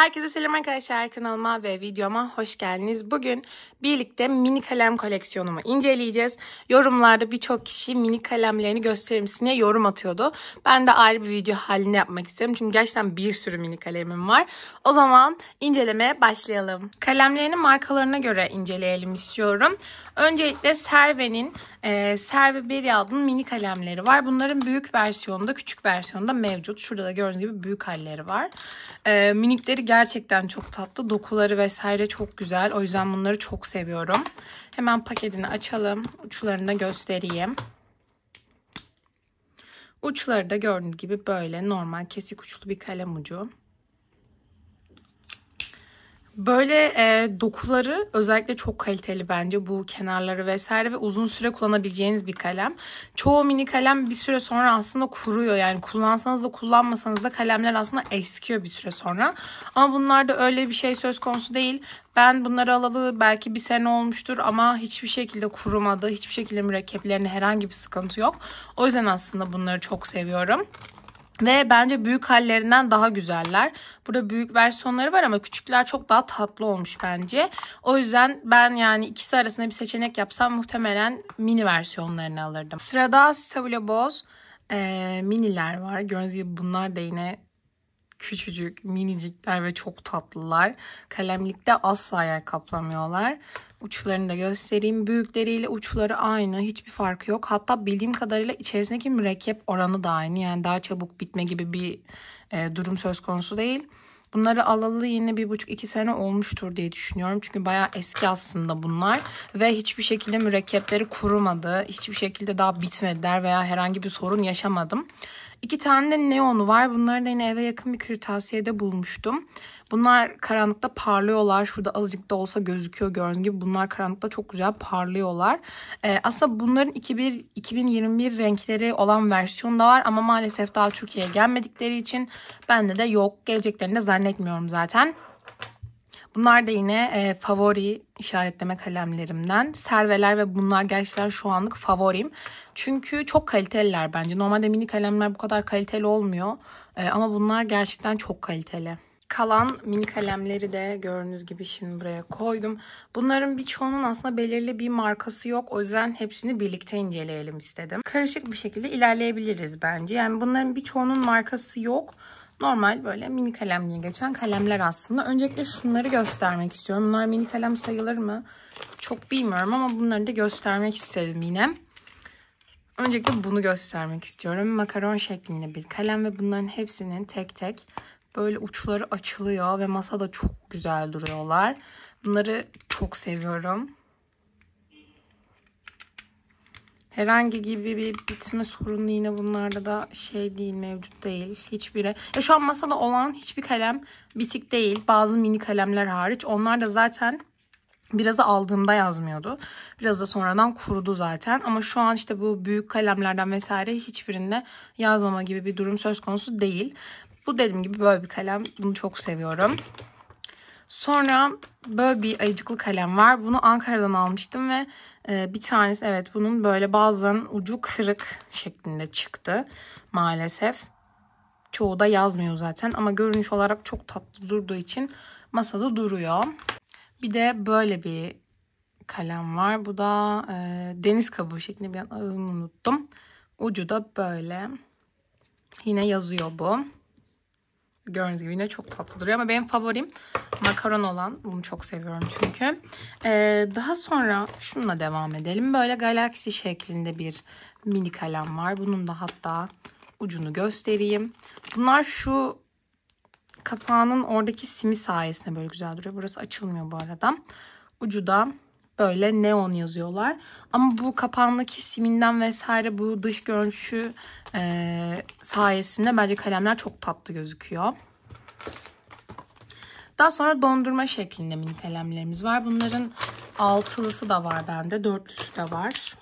Herkese selam arkadaşlar kanalıma ve videoma hoş geldiniz. Bugün birlikte mini kalem koleksiyonumu inceleyeceğiz. Yorumlarda birçok kişi mini kalemlerini gösterir misin diye yorum atıyordu. Ben de ayrı bir video halinde yapmak istedim. Çünkü gerçekten bir sürü mini kalemim var. O zaman incelemeye başlayalım. Kalemlerini markalarına göre inceleyelim istiyorum. Öncelikle Serve'nin e, ee, Ser ve Berial'ın mini kalemleri var. Bunların büyük versiyonunda, küçük versiyonunda mevcut. Şurada da gördüğünüz gibi büyük halleri var. E, minikleri gerçekten çok tatlı. Dokuları vesaire çok güzel. O yüzden bunları çok seviyorum. Hemen paketini açalım. Uçlarını da göstereyim. Uçları da gördüğünüz gibi böyle normal kesik uçlu bir kalem ucu. Böyle e, dokuları özellikle çok kaliteli bence bu kenarları vesaire ve uzun süre kullanabileceğiniz bir kalem. Çoğu mini kalem bir süre sonra aslında kuruyor yani kullansanız da kullanmasanız da kalemler aslında eskiyor bir süre sonra. Ama bunlar da öyle bir şey söz konusu değil. Ben bunları alalı belki bir sene olmuştur ama hiçbir şekilde kurumadı. Hiçbir şekilde mürekkeplerinde herhangi bir sıkıntı yok. O yüzden aslında bunları çok seviyorum. Ve bence büyük hallerinden daha güzeller. Burada büyük versiyonları var ama küçükler çok daha tatlı olmuş bence. O yüzden ben yani ikisi arasında bir seçenek yapsam muhtemelen mini versiyonlarını alırdım. Sırada Stabilo Boz e, miniler var. Gördüğünüz gibi bunlar da yine küçücük, minicikler ve çok tatlılar. Kalemlikte asla yer kaplamıyorlar. Uçlarını da göstereyim. Büyükleriyle uçları aynı. Hiçbir farkı yok. Hatta bildiğim kadarıyla içerisindeki mürekkep oranı da aynı. Yani daha çabuk bitme gibi bir e, durum söz konusu değil. Bunları alalı yine bir buçuk iki sene olmuştur diye düşünüyorum. Çünkü bayağı eski aslında bunlar. Ve hiçbir şekilde mürekkepleri kurumadı. Hiçbir şekilde daha bitmediler veya herhangi bir sorun yaşamadım. İki tane de neonu var. Bunları da yine eve yakın bir kırtasiyede bulmuştum. Bunlar karanlıkta parlıyorlar. Şurada azıcık da olsa gözüküyor gördüğünüz gibi. Bunlar karanlıkta çok güzel parlıyorlar. Ee, aslında bunların 2001, 2021 renkleri olan versiyonu da var. Ama maalesef daha Türkiye'ye gelmedikleri için bende de yok. Geleceklerini de zannetmiyorum zaten. Bunlar da yine e, favori işaretleme kalemlerimden. Serveler ve bunlar gerçekten şu anlık favorim. Çünkü çok kaliteliler bence. Normalde mini kalemler bu kadar kaliteli olmuyor. E, ama bunlar gerçekten çok kaliteli. Kalan mini kalemleri de gördüğünüz gibi şimdi buraya koydum. Bunların birçoğunun aslında belirli bir markası yok. O yüzden hepsini birlikte inceleyelim istedim. Karışık bir şekilde ilerleyebiliriz bence. Yani bunların birçoğunun markası yok. Normal böyle mini kalem diye geçen kalemler aslında. Öncelikle şunları göstermek istiyorum. Bunlar mini kalem sayılır mı? Çok bilmiyorum ama bunları da göstermek istedim yine. Öncelikle bunu göstermek istiyorum. Makaron şeklinde bir kalem ve bunların hepsinin tek tek böyle uçları açılıyor ve masada çok güzel duruyorlar. Bunları çok seviyorum. Herhangi gibi bir bitme sorunu yine bunlarda da şey değil mevcut değil. Hiçbiri. E şu an masada olan hiçbir kalem bitik değil. Bazı mini kalemler hariç. Onlar da zaten Birazı aldığımda yazmıyordu. Biraz da sonradan kurudu zaten. Ama şu an işte bu büyük kalemlerden vesaire hiçbirinde yazmama gibi bir durum söz konusu değil. Bu dediğim gibi böyle bir kalem. Bunu çok seviyorum. Sonra böyle bir ayıcıklı kalem var. Bunu Ankara'dan almıştım ve e, bir tanesi evet bunun böyle bazen ucu kırık şeklinde çıktı maalesef. Çoğu da yazmıyor zaten ama görünüş olarak çok tatlı durduğu için masada duruyor. Bir de böyle bir kalem var. Bu da e, deniz kabuğu şeklinde bir an ağını unuttum. Ucu da böyle. Yine yazıyor bu. Gördüğünüz gibi yine çok tatlı duruyor ama benim favorim makaron olan. Bunu çok seviyorum çünkü. Ee, daha sonra şununla devam edelim. Böyle galaksi şeklinde bir mini kalem var. Bunun da hatta ucunu göstereyim. Bunlar şu kapağının oradaki simi sayesinde böyle güzel duruyor. Burası açılmıyor bu arada. Ucu da böyle neon yazıyorlar. Ama bu kapağındaki siminden vesaire bu dış görünüşü e, sayesinde bence kalemler çok tatlı gözüküyor. Daha sonra dondurma şeklinde mini kalemlerimiz var. Bunların altılısı da var bende. Dörtlüsü de var.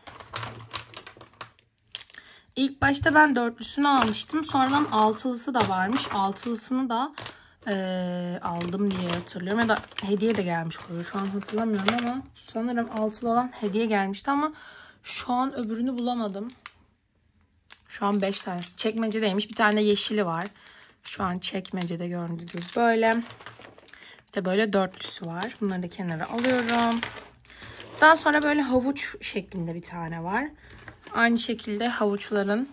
İlk başta ben dörtlüsünü almıştım. Sonradan altılısı da varmış. Altılısını da e, aldım diye hatırlıyorum. Ya da hediye de gelmiş oluyor. Şu an hatırlamıyorum ama sanırım altılı olan hediye gelmişti ama şu an öbürünü bulamadım. Şu an 5 tanesi. Çekmecedeymiş. Bir tane yeşili var. Şu an çekmecede gördüğünüz gibi böyle. Bir de böyle dörtlüsü var. Bunları da kenara alıyorum. Daha sonra böyle havuç şeklinde bir tane var. Aynı şekilde havuçların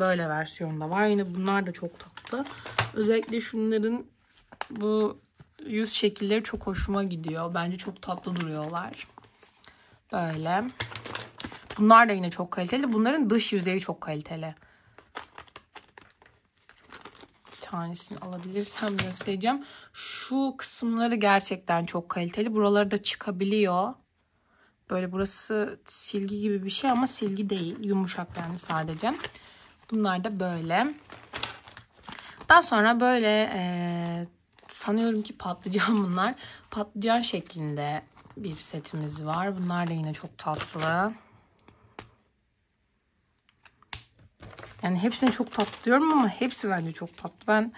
Böyle versiyonda var. Yine bunlar da çok tatlı. Özellikle şunların bu yüz şekilleri çok hoşuma gidiyor. Bence çok tatlı duruyorlar. Böyle. Bunlar da yine çok kaliteli. Bunların dış yüzeyi çok kaliteli. Bir tanesini alabilirsem göstereceğim. Şu kısımları gerçekten çok kaliteli. Buraları da çıkabiliyor. Böyle burası silgi gibi bir şey ama silgi değil. Yumuşak yani sadece. Bunlar da böyle. Daha sonra böyle e, sanıyorum ki patlıcan bunlar. Patlıcan şeklinde bir setimiz var. Bunlar da yine çok tatlı. Yani hepsini çok tatlı diyorum ama hepsi bence çok tatlı. Ben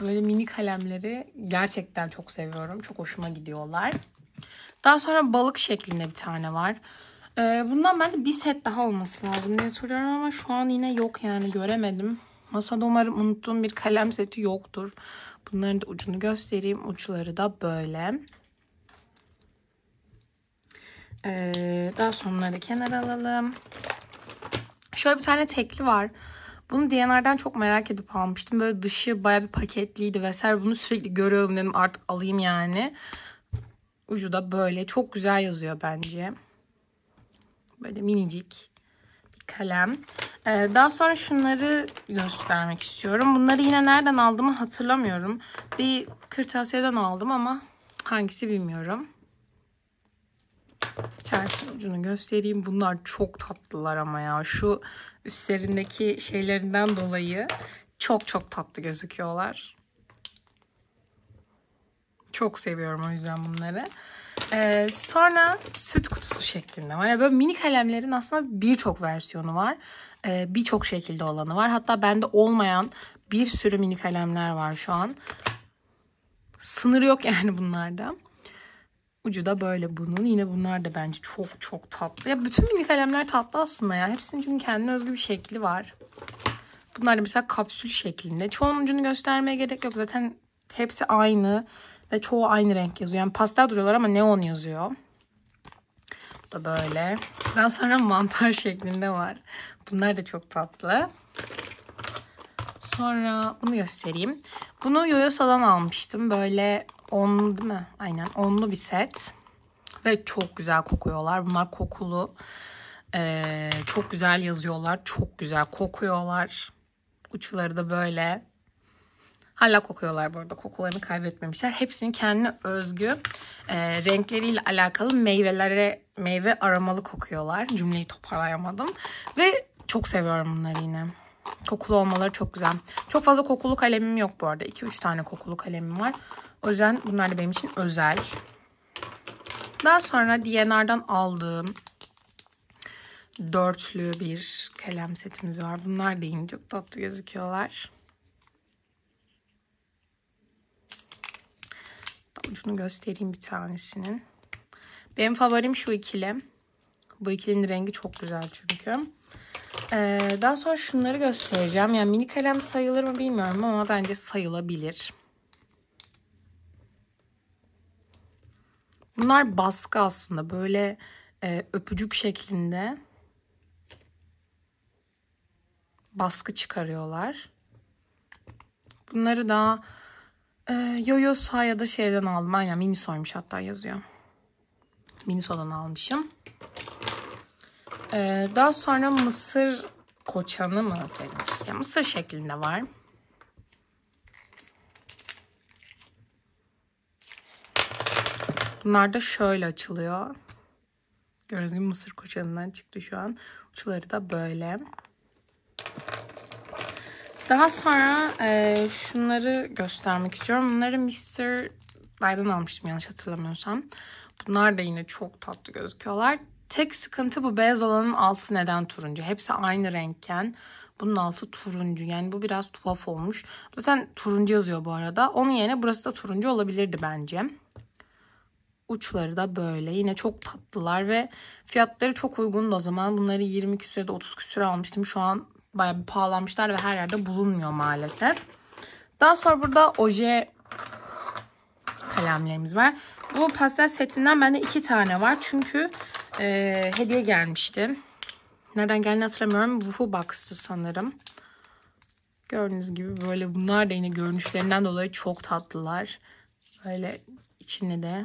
böyle mini kalemleri gerçekten çok seviyorum. Çok hoşuma gidiyorlar. Daha sonra balık şeklinde bir tane var. Ee, bundan bende bir set daha olması lazım diye hatırlıyorum ama şu an yine yok yani göremedim. Masada umarım unuttuğum bir kalem seti yoktur. Bunların da ucunu göstereyim. Uçları da böyle. Ee, daha sonları kenar alalım. Şöyle bir tane tekli var. Bunu DNR'dan çok merak edip almıştım. Böyle dışı baya bir paketliydi vesaire. Bunu sürekli görüyorum dedim artık alayım yani. Ucu da böyle. Çok güzel yazıyor bence. Böyle minicik bir kalem. Ee, daha sonra şunları göstermek istiyorum. Bunları yine nereden aldığımı hatırlamıyorum. Bir kırtasiyeden aldım ama hangisi bilmiyorum. Bir ucunu göstereyim. Bunlar çok tatlılar ama ya. Şu üstlerindeki şeylerinden dolayı çok çok tatlı gözüküyorlar. Çok seviyorum o yüzden bunları. Ee, sonra süt kutusu şeklinde var. Yani böyle minik kalemlerin aslında birçok versiyonu var. Ee, birçok şekilde olanı var. Hatta bende olmayan bir sürü minik kalemler var şu an. Sınır yok yani bunlarda. Ucu da böyle bunun. Yine bunlar da bence çok çok tatlı. Ya bütün minik kalemler tatlı aslında ya. Hepsinin çünkü kendine özgü bir şekli var. Bunlar da mesela kapsül şeklinde. Çoğunun ucunu göstermeye gerek yok. Zaten hepsi aynı ve çoğu aynı renk yazıyor. Yani pastel duruyorlar ama neon yazıyor. Bu da böyle. Daha sonra mantar şeklinde var. Bunlar da çok tatlı. Sonra bunu göstereyim. Bunu Yoyosa'dan almıştım. Böyle on değil mi? Aynen onlu bir set. Ve çok güzel kokuyorlar. Bunlar kokulu. Ee, çok güzel yazıyorlar. Çok güzel kokuyorlar. Uçları da böyle. Hala kokuyorlar burada Kokularını kaybetmemişler. Hepsinin kendine özgü e, renkleriyle alakalı meyvelere meyve aromalı kokuyorlar. Cümleyi toparlayamadım. Ve çok seviyorum bunları yine. Kokulu olmaları çok güzel. Çok fazla kokulu kalemim yok bu arada. 2-3 tane kokulu kalemim var. O yüzden bunlar da benim için özel. Daha sonra DNR'dan aldığım dörtlü bir kalem setimiz var. Bunlar da yine çok tatlı gözüküyorlar. ucunu göstereyim bir tanesinin. Benim favorim şu ikili. Bu ikilinin rengi çok güzel çünkü. Ee, daha sonra şunları göstereceğim. Yani mini kalem sayılır mı bilmiyorum ama bence sayılabilir. Bunlar baskı aslında. Böyle e, öpücük şeklinde baskı çıkarıyorlar. Bunları daha ee, Yoyo ya da şeyden aldım. mini soymuş hatta yazıyor. Mini Miniso'dan almışım. Ee, daha sonra mısır koçanı mı demiş? Ya mısır şeklinde var. Bunlar da şöyle açılıyor. Gördüğünüz gibi mısır koçanından çıktı şu an. Uçları da böyle. Daha sonra e, şunları göstermek istiyorum. Bunları Mr. Biden almıştım yanlış hatırlamıyorsam. Bunlar da yine çok tatlı gözüküyorlar. Tek sıkıntı bu beyaz olanın altı neden turuncu? Hepsi aynı renkken bunun altı turuncu. Yani bu biraz tuhaf olmuş. Zaten turuncu yazıyor bu arada. Onun yerine burası da turuncu olabilirdi bence. Uçları da böyle. Yine çok tatlılar ve fiyatları çok uygundu o zaman. Bunları 20 küsüre de 30 küsüre almıştım. Şu an Bayağı bir pahalanmışlar ve her yerde bulunmuyor maalesef. Daha sonra burada oje kalemlerimiz var. Bu pastel setinden bende iki tane var. Çünkü e, hediye gelmişti. Nereden geldiğini hatırlamıyorum. Wuhu Box'tı sanırım. Gördüğünüz gibi böyle bunlar da yine görünüşlerinden dolayı çok tatlılar. Böyle içinde de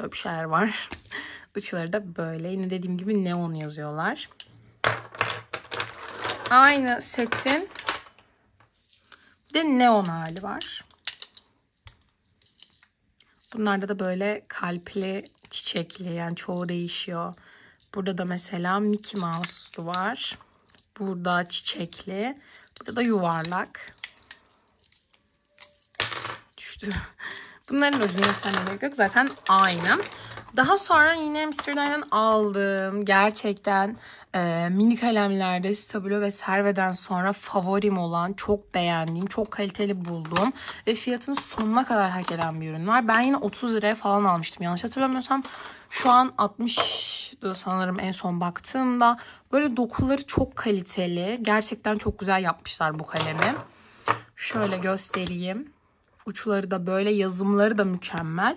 böyle şeyler var. Uçları da böyle. Yine dediğim gibi neon yazıyorlar aynı setin bir de neon hali var. Bunlarda da böyle kalpli, çiçekli yani çoğu değişiyor. Burada da mesela Mickey Mouse'lu var. Burada çiçekli. Burada da yuvarlak. Düştü. Bunların özünü göstermeye gerek yok. Zaten aynı. Daha sonra yine Mr. Dyne'den aldığım gerçekten e, minik kalemlerde Stabilo ve Serve'den sonra favorim olan, çok beğendiğim, çok kaliteli bulduğum ve fiyatını sonuna kadar hak eden bir ürün var. Ben yine 30 liraya falan almıştım yanlış hatırlamıyorsam. Şu an 60'dı sanırım en son baktığımda. Böyle dokuları çok kaliteli. Gerçekten çok güzel yapmışlar bu kalemi. Şöyle göstereyim uçları da böyle yazımları da mükemmel.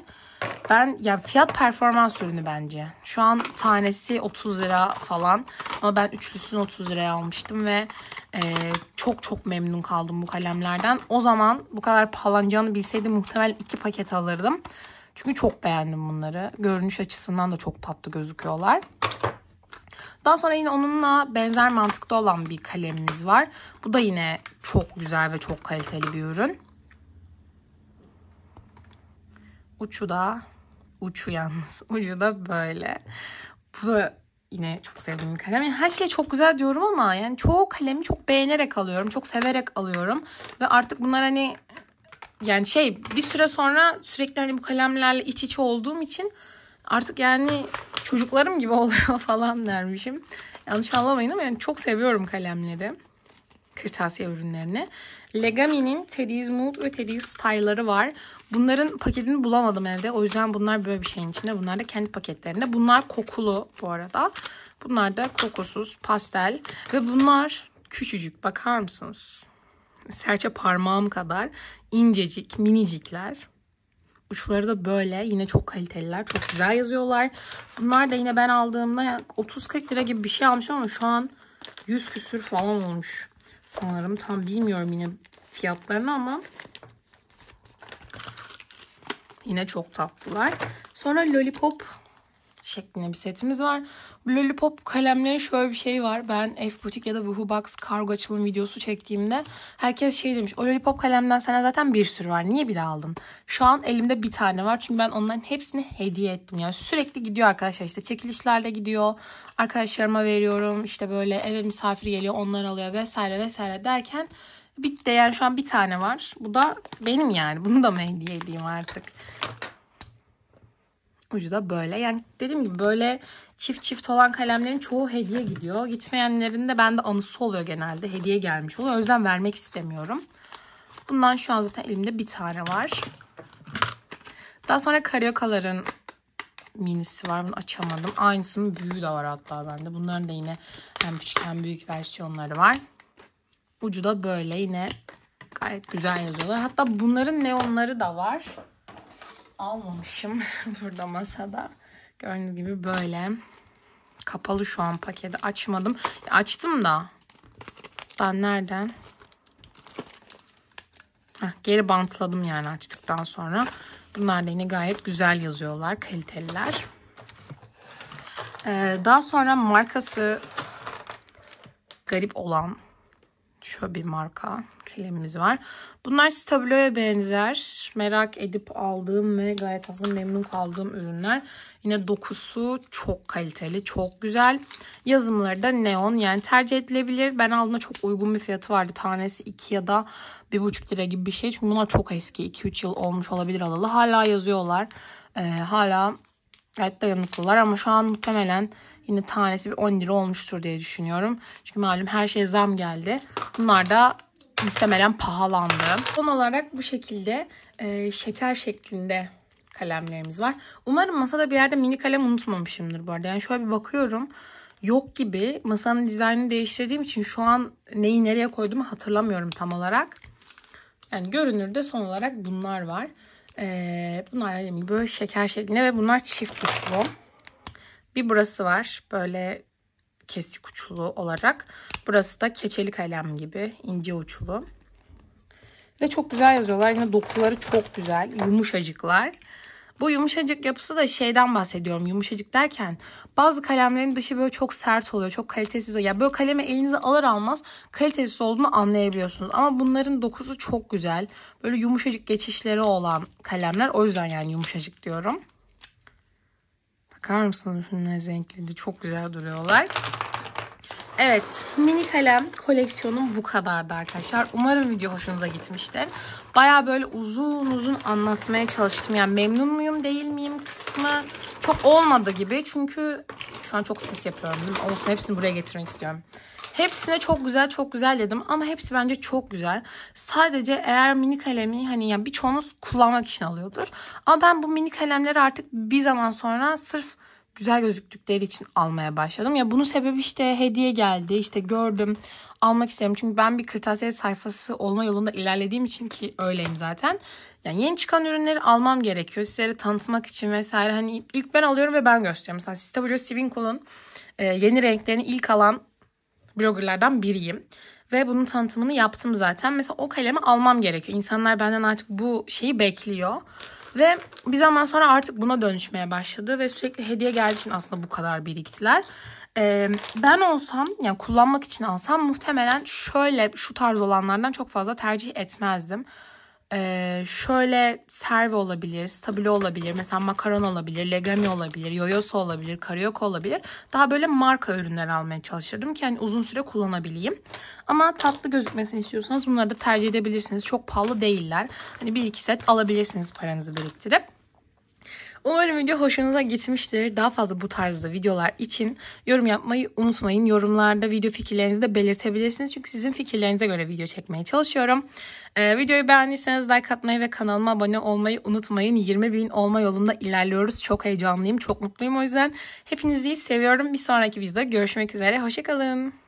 Ben yani fiyat performans ürünü bence. Şu an tanesi 30 lira falan ama ben üçlüsünü 30 liraya almıştım ve e, çok çok memnun kaldım bu kalemlerden. O zaman bu kadar pahalanacağını bilseydim muhtemel iki paket alırdım. Çünkü çok beğendim bunları. Görünüş açısından da çok tatlı gözüküyorlar. Daha sonra yine onunla benzer mantıkta olan bir kalemimiz var. Bu da yine çok güzel ve çok kaliteli bir ürün. Uçu da uçu yalnız. Ucu da böyle. Bu da yine çok sevdiğim bir kalem. Yani her şey çok güzel diyorum ama yani çoğu kalemi çok beğenerek alıyorum. Çok severek alıyorum. Ve artık bunlar hani yani şey bir süre sonra sürekli hani bu kalemlerle iç içe olduğum için artık yani çocuklarım gibi oluyor falan dermişim. Yanlış anlamayın ama yani çok seviyorum kalemleri kırtasiye ürünlerini. Legami'nin Teddy's Mood ve Teddy's Style'ları var. Bunların paketini bulamadım evde. O yüzden bunlar böyle bir şeyin içinde. Bunlar da kendi paketlerinde. Bunlar kokulu bu arada. Bunlar da kokusuz, pastel. Ve bunlar küçücük. Bakar mısınız? Serçe parmağım kadar incecik, minicikler. Uçları da böyle. Yine çok kaliteliler. Çok güzel yazıyorlar. Bunlar da yine ben aldığımda 30-40 lira gibi bir şey almışım ama şu an 100 küsür falan olmuş sanırım. Tam bilmiyorum yine fiyatlarını ama yine çok tatlılar. Sonra Lollipop şeklinde bir setimiz var. Lollipop kalemlerin şöyle bir şey var. Ben F boutique ya da Woohoo Box kargo açılım videosu çektiğimde herkes şey demiş. O lollipop kalemden sana zaten bir sürü var. Niye bir daha aldın? Şu an elimde bir tane var. Çünkü ben onların hepsini hediye ettim. Yani sürekli gidiyor arkadaşlar. işte çekilişlerde gidiyor. Arkadaşlarıma veriyorum. İşte böyle eve misafir geliyor. Onlar alıyor vesaire vesaire derken bitti. Yani şu an bir tane var. Bu da benim yani. Bunu da mı hediye edeyim artık? ucu da böyle. Yani dediğim gibi böyle çift çift olan kalemlerin çoğu hediye gidiyor. Gitmeyenlerin de bende anısı oluyor genelde. Hediye gelmiş oluyor. O yüzden vermek istemiyorum. Bundan şu an zaten elimde bir tane var. Daha sonra Karyakalar'ın minisi var. Bunu açamadım. Aynısının büyüğü de var hatta bende. Bunların da yine hem küçük hem büyük versiyonları var. Ucu da böyle yine gayet güzel yazıyorlar. Hatta bunların neonları da var almamışım burada masada. Gördüğünüz gibi böyle. Kapalı şu an paketi açmadım. açtım da. Ben nereden? Heh, geri bantladım yani açtıktan sonra. Bunlar da yine gayet güzel yazıyorlar. Kaliteliler. Ee, daha sonra markası garip olan Şöyle bir marka kalemimiz var. Bunlar Stablo'ya benzer. Merak edip aldığım ve gayet aslında memnun kaldığım ürünler. Yine dokusu çok kaliteli, çok güzel. Yazımları da neon yani tercih edilebilir. Ben aldığımda çok uygun bir fiyatı vardı. Tanesi 2 ya da 1,5 lira gibi bir şey. Çünkü bunlar çok eski. 2-3 yıl olmuş olabilir alalı. Hala yazıyorlar. Ee, hala gayet dayanıklılar ama şu an muhtemelen Yine tanesi bir 10 lira olmuştur diye düşünüyorum. Çünkü malum her şey zam geldi. Bunlar da muhtemelen pahalandı. Son olarak bu şekilde e, şeker şeklinde kalemlerimiz var. Umarım masada bir yerde mini kalem unutmamışımdır bu arada. Yani şöyle bir bakıyorum yok gibi. Masanın dizaynını değiştirdiğim için şu an neyi nereye koyduğumu hatırlamıyorum tam olarak. Yani görünürde son olarak bunlar var. Ee, bunlar dediğim böyle şeker şeklinde ve bunlar çift uçlu. Bir burası var böyle kesik uçlu olarak. Burası da keçeli kalem gibi ince uçlu. Ve çok güzel yazıyorlar. Yine dokuları çok güzel. Yumuşacıklar. Bu yumuşacık yapısı da şeyden bahsediyorum. Yumuşacık derken bazı kalemlerin dışı böyle çok sert oluyor. Çok kalitesiz oluyor. ya böyle kalemi elinize alır almaz kalitesiz olduğunu anlayabiliyorsunuz. Ama bunların dokusu çok güzel. Böyle yumuşacık geçişleri olan kalemler. O yüzden yani yumuşacık diyorum. Bakar mısınız şunların renkleri? Çok güzel duruyorlar. Evet mini kalem koleksiyonum bu kadardı arkadaşlar. Umarım video hoşunuza gitmiştir. Baya böyle uzun uzun anlatmaya çalıştım. Yani memnun muyum değil miyim kısmı çok olmadı gibi. Çünkü şu an çok ses yapıyorum Olsun hepsini buraya getirmek istiyorum. Hepsine çok güzel çok güzel dedim ama hepsi bence çok güzel. Sadece eğer mini kalemi hani yani birçoğunuz kullanmak için alıyordur. Ama ben bu mini kalemleri artık bir zaman sonra sırf güzel gözüktükleri için almaya başladım. Ya bunun sebebi işte hediye geldi. işte gördüm. Almak istedim. Çünkü ben bir kırtasiye sayfası olma yolunda ilerlediğim için ki öyleyim zaten. Yani yeni çıkan ürünleri almam gerekiyor. Sizlere tanıtmak için vesaire. Hani ilk ben alıyorum ve ben gösteriyorum. Mesela Sistabilo Swinkle'ın e, yeni renklerini ilk alan bloggerlardan biriyim. Ve bunun tanıtımını yaptım zaten. Mesela o kalemi almam gerekiyor. İnsanlar benden artık bu şeyi bekliyor. Ve bir zaman sonra artık buna dönüşmeye başladı. Ve sürekli hediye geldiği için aslında bu kadar biriktiler. Ee, ben olsam yani kullanmak için alsam muhtemelen şöyle şu tarz olanlardan çok fazla tercih etmezdim. Ee, şöyle serve olabilir, stabilo olabilir, mesela makaron olabilir, legami olabilir, yoyosu olabilir, kariyoko olabilir. Daha böyle marka ürünler almaya çalışırdım ki hani uzun süre kullanabileyim. Ama tatlı gözükmesini istiyorsanız bunları da tercih edebilirsiniz. Çok pahalı değiller. Hani bir iki set alabilirsiniz paranızı biriktirip. Umarım video hoşunuza gitmiştir. Daha fazla bu tarzda videolar için yorum yapmayı unutmayın. Yorumlarda video fikirlerinizi de belirtebilirsiniz. Çünkü sizin fikirlerinize göre video çekmeye çalışıyorum. Ee, videoyu beğendiyseniz like atmayı ve kanalıma abone olmayı unutmayın. 20 bin olma yolunda ilerliyoruz. Çok heyecanlıyım, çok mutluyum o yüzden. Hepinizi seviyorum. Bir sonraki videoda görüşmek üzere. Hoşçakalın.